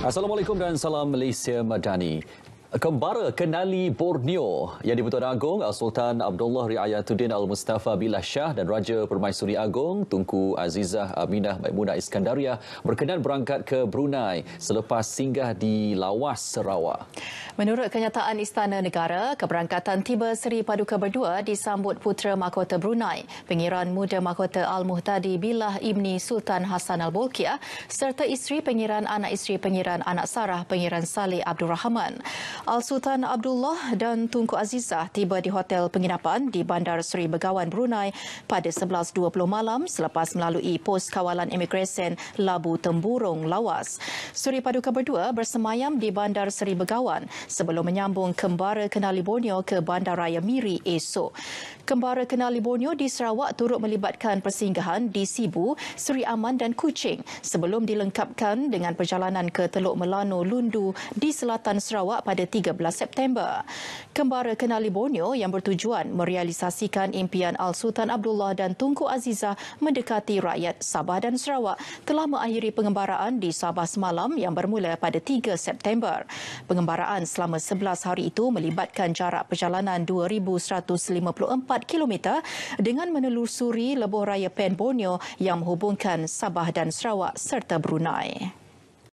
Assalamualaikum dan salam Malaysia Madani. Kembara kenali Borneo yang di-Pertuan Agong Sultan Abdullah Riayatuddin Al-Mustafa Billah Shah dan Raja Permaisuri Agong Tunku Azizah Aminah Maimunah Iskandaria berkenan berangkat ke Brunei selepas singgah di Lawas Sarawak. Menurut kenyataan Istana Negara, keberangkatan tiba Seri Paduka Berdua disambut Putera Mahkota Brunei, Pengiran Muda Mahkota Al-Muhtadi Billah Ibni Sultan Hassan al Bolkiah, serta isteri Pengiran Anak Isteri Pengiran Anak Sarah Pengiran Saleh Abdul Rahman. Al-Sultan Abdullah dan Tunku Azizah tiba di Hotel Penginapan di Bandar Seri Begawan Brunei pada 11.20 malam selepas melalui Pos Kawalan Imigresen Labu Temburung Lawas. Seri Paduka Berdua bersemayam di Bandar Seri Begawan sebelum menyambung kembara kenali Borneo ke Bandaraya Miri esok. Kembara kenali Borneo di Sarawak turut melibatkan persinggahan di Sibu, Seri Aman dan Kuching sebelum dilengkapkan dengan perjalanan ke Teluk Melano Lundu di selatan Sarawak pada 13 September. Kembara kenali Borneo yang bertujuan merealisasikan impian Al-Sultan Abdullah dan Tunku Aziza mendekati rakyat Sabah dan Sarawak telah mengakhiri pengembaraan di Sabah semalam yang bermula pada 3 September. Pengembaraan selama 11 hari itu melibatkan jarak perjalanan 2,154 km dengan menelusuri lebuh raya Pen yang menghubungkan Sabah dan Sarawak serta Brunei.